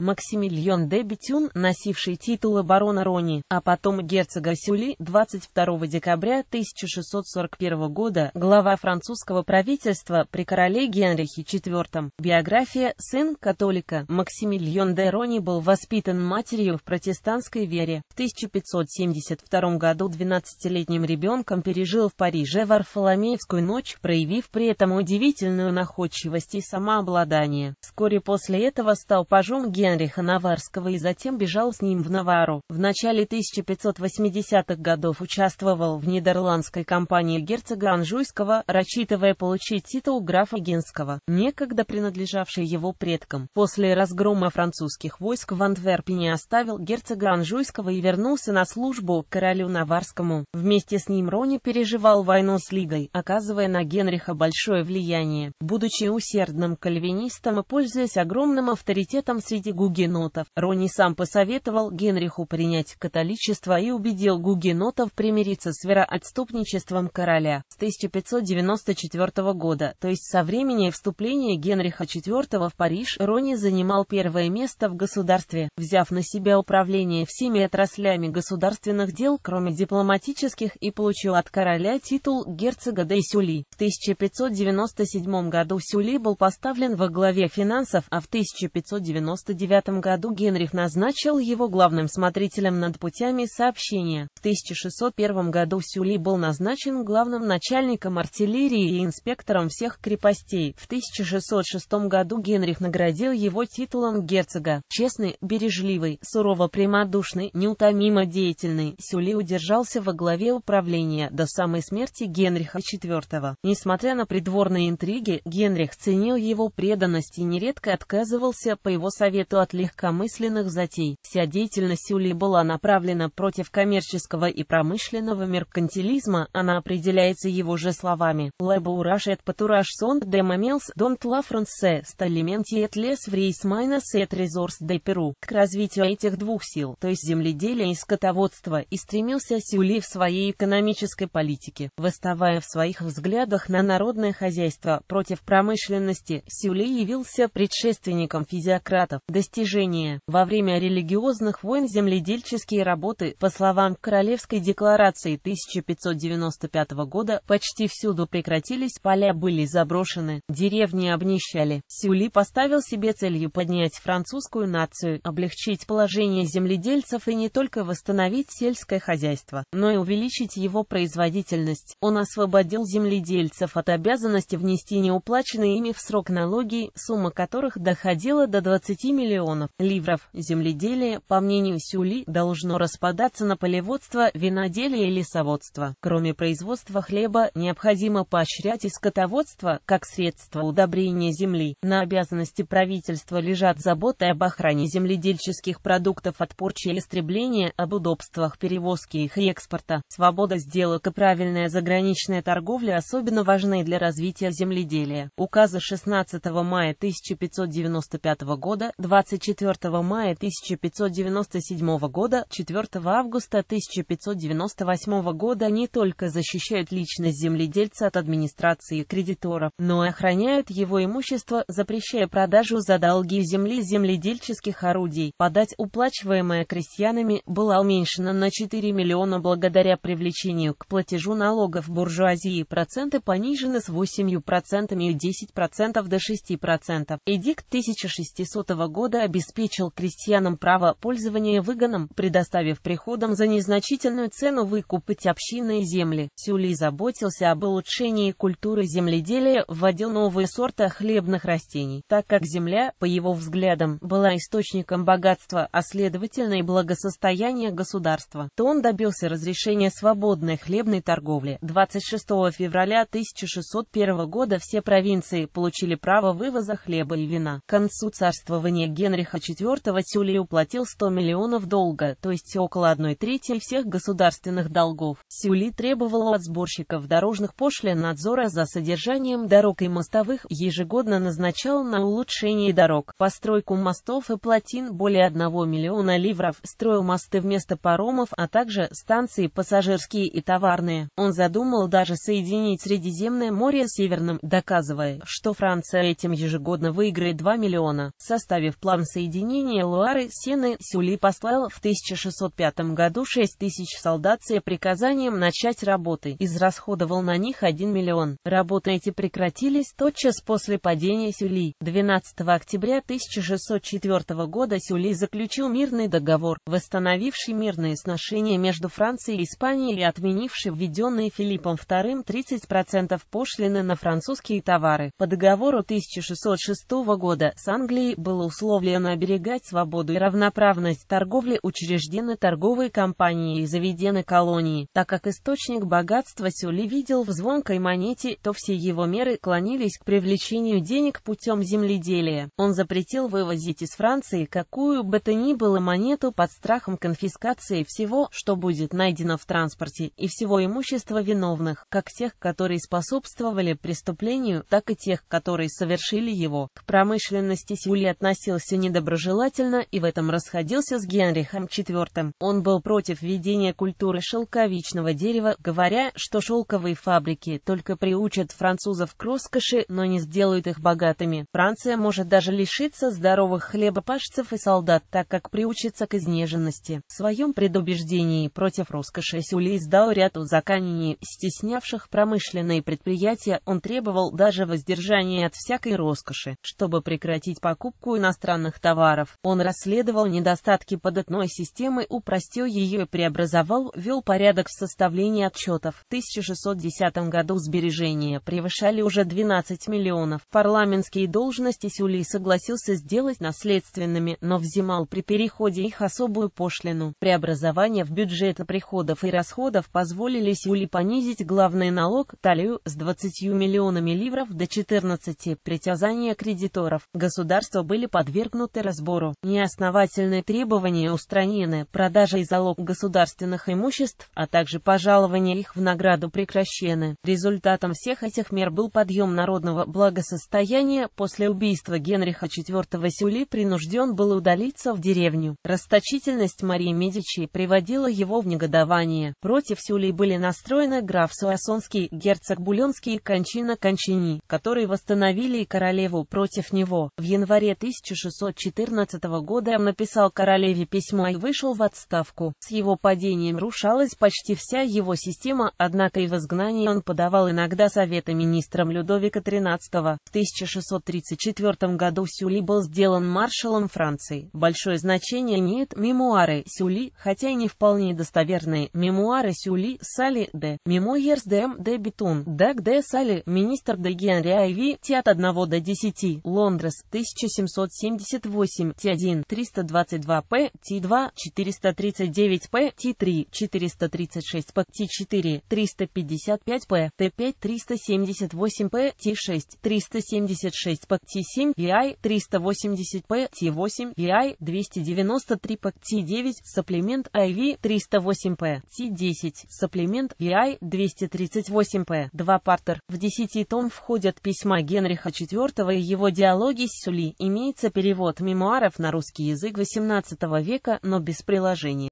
Максимильон де Бетюн, носивший титул барона Рони, а потом герцога Сюли, 22 декабря 1641 года, глава французского правительства при короле Генрихе IV. Биография «Сын католика» Максимильон де Рони был воспитан матерью в протестантской вере. В 1572 году 12-летним ребенком пережил в Париже Варфоломеевскую ночь, проявив при этом удивительную находчивость и самообладание. Вскоре после этого стал пажом Генриха Генриха Наварского и затем бежал с ним в Навару. В начале 1580-х годов участвовал в нидерландской кампании герцога Анжуйского, рассчитывая получить титул графа Генского, некогда принадлежавший его предкам. После разгрома французских войск в Антверпене оставил герцога Анжуйского и вернулся на службу к королю Наварскому. Вместе с ним Рони переживал войну с Лигой, оказывая на Генриха большое влияние. Будучи усердным кальвинистом и пользуясь огромным авторитетом среди гугенотов. Рони сам посоветовал Генриху принять католичество и убедил гугенотов примириться с вероотступничеством короля. С 1594 года, то есть со времени вступления Генриха IV в Париж, Рони занимал первое место в государстве, взяв на себя управление всеми отраслями государственных дел, кроме дипломатических, и получил от короля титул герцога де Сюли. В 1597 году Сюли был поставлен во главе финансов, а в 1599 1609 году Генрих назначил его главным смотрителем над путями сообщения. В 1601 году Сюли был назначен главным начальником артиллерии и инспектором всех крепостей. В 1606 году Генрих наградил его титулом герцога. Честный, бережливый, сурово прямодушный, неутомимо деятельный, Сюли удержался во главе управления до самой смерти Генриха IV. Несмотря на придворные интриги, Генрих ценил его преданность и нередко отказывался по его совету защиту от легкомысленных затей. Вся деятельность Ули была направлена против коммерческого и промышленного меркантилизма, она определяется его же словами. «Лэбураж et патураж сонд де мамелс донт ла франсе сталименти et лес врейс майнас et резорс де перу». К развитию этих двух сил, то есть земледелия и скотоводства, и стремился Сюли в своей экономической политике, выставая в своих взглядах на народное хозяйство против промышленности, Сюли явился предшественником физиократов. До достижения. Во время религиозных войн земледельческие работы, по словам Королевской декларации 1595 года, почти всюду прекратились, поля были заброшены, деревни обнищали. Сюли поставил себе целью поднять французскую нацию, облегчить положение земледельцев и не только восстановить сельское хозяйство, но и увеличить его производительность. Он освободил земледельцев от обязанности внести неуплаченные ими в срок налоги, сумма которых доходила до 20 миллионов миллионов ливров. Земледелие, по мнению Сюли, должно распадаться на полеводство, виноделие и лесоводство. Кроме производства хлеба, необходимо поощрять и скотоводство, как средство удобрения земли. На обязанности правительства лежат заботы об охране земледельческих продуктов от порчи и истребления, об удобствах перевозки их и экспорта. Свобода сделок и правильная заграничная торговля особенно важны для развития земледелия. Указы 16 мая 1595 года, 20 24 мая 1597 года, 4 августа 1598 года не только защищают личность земледельца от администрации кредиторов, но и охраняют его имущество, запрещая продажу за долги земли земледельческих орудий. Подать уплачиваемая крестьянами была уменьшена на 4 миллиона благодаря привлечению к платежу налогов буржуазии. Проценты понижены с 8% и 10% до 6%. Эдикт 1600 года периода обеспечил крестьянам право пользования выгоном, предоставив приходам за незначительную цену выкупать общинные земли. Сюли заботился об улучшении культуры земледелия, вводил новые сорта хлебных растений, так как земля, по его взглядам, была источником богатства, а следовательно и благосостояния государства, то он добился разрешения свободной хлебной торговли. 26 февраля 1601 года все провинции получили право вывоза хлеба и вина. К концу царствования Генриха IV Тюлли уплатил 100 миллионов долга, то есть около одной трети всех государственных долгов. Сюли требовал от сборщиков дорожных пошлин надзора за содержанием дорог и мостовых, ежегодно назначал на улучшение дорог, постройку мостов и плотин более 1 миллиона ливров, строил мосты вместо паромов, а также станции пассажирские и товарные. Он задумал даже соединить Средиземное море с Северным, доказывая, что Франция этим ежегодно выиграет 2 миллиона, составив план ислам соединение Луары Сены Сюли послал в 1605 году 6 тысяч солдат с приказанием начать работы, израсходовал на них 1 миллион. Работы эти прекратились тотчас после падения Сюли. 12 октября 1604 года Сюли заключил мирный договор, восстановивший мирные сношения между Францией и Испанией и отменивший введенные Филиппом II 30% пошлины на французские товары. По договору 1606 года с Англией было условно обусловлено оберегать свободу и равноправность торговли учреждены торговые компании и заведены колонии. Так как источник богатства Сюли видел в звонкой монете, то все его меры клонились к привлечению денег путем земледелия. Он запретил вывозить из Франции какую бы то ни было монету под страхом конфискации всего, что будет найдено в транспорте, и всего имущества виновных, как тех, которые способствовали преступлению, так и тех, которые совершили его. К промышленности Сюли относился относился недоброжелательно и в этом расходился с Генрихом IV. Он был против введения культуры шелковичного дерева, говоря, что шелковые фабрики только приучат французов к роскоши, но не сделают их богатыми. Франция может даже лишиться здоровых хлебопашцев и солдат, так как приучится к изнеженности. В своем предубеждении против роскоши Сюли издал ряд узаконений, стеснявших промышленные предприятия, он требовал даже воздержания от всякой роскоши, чтобы прекратить покупку иностранных иностранных товаров. Он расследовал недостатки податной системы, упростил ее и преобразовал, вел порядок в составлении отчетов. В 1610 году сбережения превышали уже 12 миллионов. Парламентские должности Сюли согласился сделать наследственными, но взимал при переходе их особую пошлину. Преобразование в бюджета приходов и расходов позволили Сюли понизить главный налог талию с 20 миллионами ливров до 14 притязания кредиторов. Государства были подвержены подвергнуты разбору. Неосновательные требования устранены, продажа и залог государственных имуществ, а также пожалования их в награду прекращены. Результатом всех этих мер был подъем народного благосостояния. После убийства Генриха IV Сюли принужден был удалиться в деревню. Расточительность Марии Медичи приводила его в негодование. Против Сюли были настроены граф Суассонский, герцог Буленский и Кончина Кончини, которые восстановили королеву против него. В январе 1600 1614 года написал королеве письмо и вышел в отставку. С его падением рушалась почти вся его система, однако и в изгнании он подавал иногда советы министрам Людовика XIII. В 1634 году Сюли был сделан маршалом Франции. Большое значение имеют мемуары Сюли, хотя и не вполне достоверные. Мемуары Сюли Сали де Мемуерс де М. де Бетун Дак де Сали, министр де Генри Айви, от 1 до 10, Лондрес, 1770. 178, Т1 322 2 439П, Т3 436П, Т4 355П, Т5 378П, Т6 376П, Т7 VI 380П, Т8 VI 293П, Т9 сопплемент IV 308П, Т10 сопплемент VI 238П, 2 партер. В 10 том входят письма Генриха IV и его диалоги с Сули. Имеется перевод Перевод мемуаров на русский язык XVIII века, но без приложений.